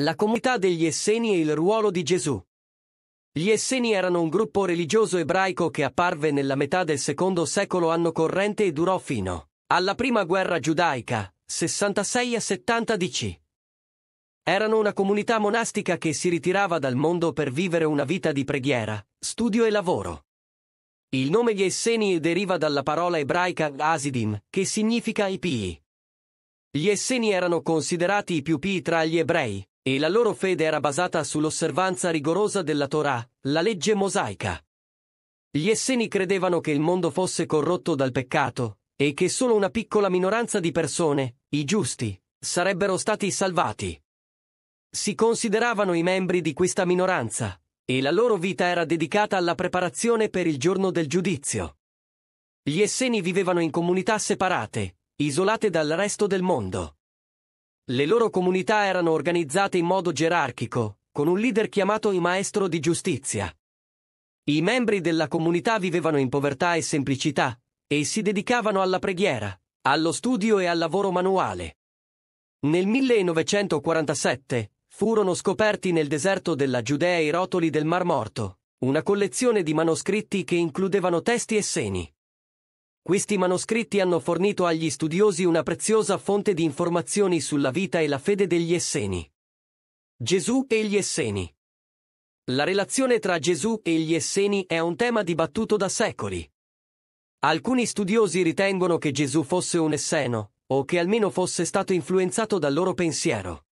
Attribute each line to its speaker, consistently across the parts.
Speaker 1: La comunità degli Esseni e il ruolo di Gesù. Gli Esseni erano un gruppo religioso ebraico che apparve nella metà del secondo secolo anno corrente e durò fino alla prima guerra giudaica, 66 a 70 DC. Erano una comunità monastica che si ritirava dal mondo per vivere una vita di preghiera, studio e lavoro. Il nome gli Esseni deriva dalla parola ebraica Asidim, che significa i pii. Gli Esseni erano considerati i più pii tra gli ebrei, e la loro fede era basata sull'osservanza rigorosa della Torah, la legge mosaica. Gli esseni credevano che il mondo fosse corrotto dal peccato, e che solo una piccola minoranza di persone, i giusti, sarebbero stati salvati. Si consideravano i membri di questa minoranza, e la loro vita era dedicata alla preparazione per il giorno del giudizio. Gli esseni vivevano in comunità separate, isolate dal resto del mondo. Le loro comunità erano organizzate in modo gerarchico, con un leader chiamato il maestro di giustizia. I membri della comunità vivevano in povertà e semplicità, e si dedicavano alla preghiera, allo studio e al lavoro manuale. Nel 1947 furono scoperti nel deserto della Giudea i rotoli del Mar Morto, una collezione di manoscritti che includevano testi e seni. Questi manoscritti hanno fornito agli studiosi una preziosa fonte di informazioni sulla vita e la fede degli Esseni. Gesù e gli Esseni La relazione tra Gesù e gli Esseni è un tema dibattuto da secoli. Alcuni studiosi ritengono che Gesù fosse un Esseno, o che almeno fosse stato influenzato dal loro pensiero.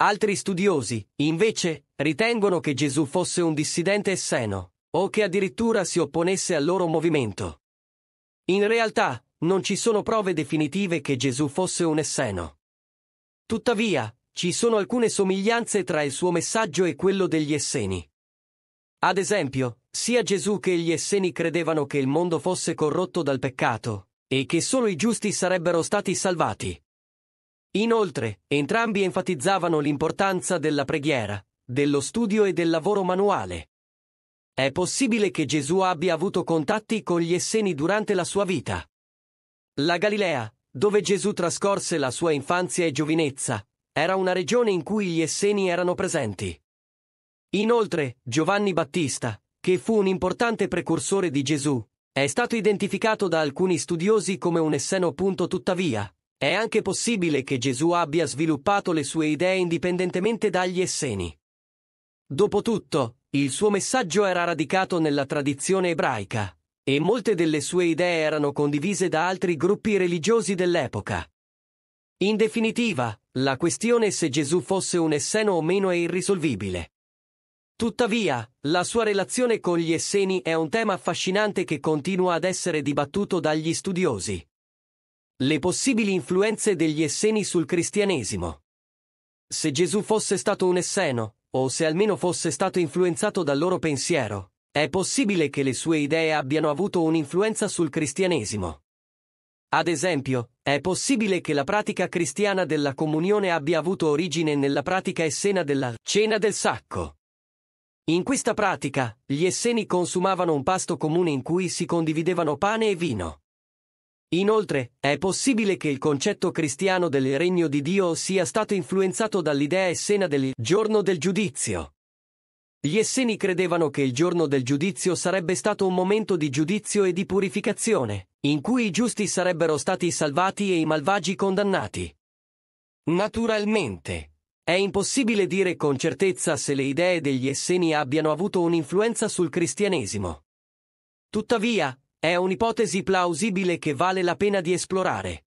Speaker 1: Altri studiosi, invece, ritengono che Gesù fosse un dissidente Esseno, o che addirittura si opponesse al loro movimento. In realtà, non ci sono prove definitive che Gesù fosse un esseno. Tuttavia, ci sono alcune somiglianze tra il suo messaggio e quello degli esseni. Ad esempio, sia Gesù che gli esseni credevano che il mondo fosse corrotto dal peccato, e che solo i giusti sarebbero stati salvati. Inoltre, entrambi enfatizzavano l'importanza della preghiera, dello studio e del lavoro manuale. È possibile che Gesù abbia avuto contatti con gli Esseni durante la sua vita. La Galilea, dove Gesù trascorse la sua infanzia e giovinezza, era una regione in cui gli Esseni erano presenti. Inoltre, Giovanni Battista, che fu un importante precursore di Gesù, è stato identificato da alcuni studiosi come un esseno. Tuttavia, è anche possibile che Gesù abbia sviluppato le sue idee indipendentemente dagli Esseni. Dopotutto, il suo messaggio era radicato nella tradizione ebraica e molte delle sue idee erano condivise da altri gruppi religiosi dell'epoca. In definitiva, la questione se Gesù fosse un esseno o meno è irrisolvibile. Tuttavia, la sua relazione con gli esseni è un tema affascinante che continua ad essere dibattuto dagli studiosi. Le possibili influenze degli esseni sul cristianesimo. Se Gesù fosse stato un esseno, o se almeno fosse stato influenzato dal loro pensiero. È possibile che le sue idee abbiano avuto un'influenza sul cristianesimo. Ad esempio, è possibile che la pratica cristiana della comunione abbia avuto origine nella pratica essena della cena del sacco. In questa pratica, gli esseni consumavano un pasto comune in cui si condividevano pane e vino. Inoltre, è possibile che il concetto cristiano del regno di Dio sia stato influenzato dall'idea essena del giorno del giudizio. Gli esseni credevano che il giorno del giudizio sarebbe stato un momento di giudizio e di purificazione, in cui i giusti sarebbero stati salvati e i malvagi condannati. Naturalmente, è impossibile dire con certezza se le idee degli esseni abbiano avuto un'influenza sul cristianesimo. Tuttavia, è un'ipotesi plausibile che vale la pena di esplorare.